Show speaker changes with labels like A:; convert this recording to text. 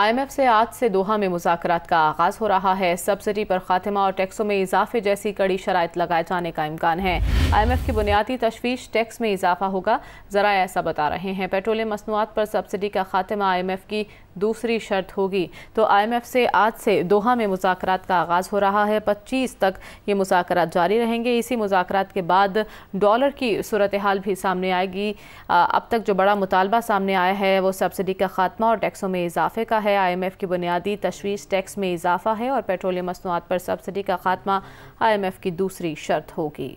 A: IMF से आज से दोहा में मुजाकरात का आगाज़ हो रहा है सब्सिडी पर खात्मा और टैक्सों में इजाफे जैसी कड़ी शरात लगाए जाने का इम्कान है आईएमएफ की बुनियादी तशवीश टैक्स में इजाफा होगा ज़रा ऐसा बता रहे हैं पेट्रोलियम मसनूआत पर सब्सिडी का खात्मा आईएमएफ की दूसरी शर्त होगी तो आईएमएफ से आज से दोहा में मुजाकरात का आगाज़ हो रहा है पच्चीस तक ये मुजाकरात जारी रहेंगे इसी मुजाकरात के बाद डॉलर की सूरत हाल भी सामने आएगी अब तक जो बड़ा मुतालबा सामने आया है वो सब्सिडी का खात्मा और टैक्सों में इजाफे का है आईएमएफ की बुनियादी तशवीश टैक्स में इजाफा है और पेट्रोलियम मसनूआत पर सब्सिडी का खात्मा आईएमएफ की दूसरी शर्त होगी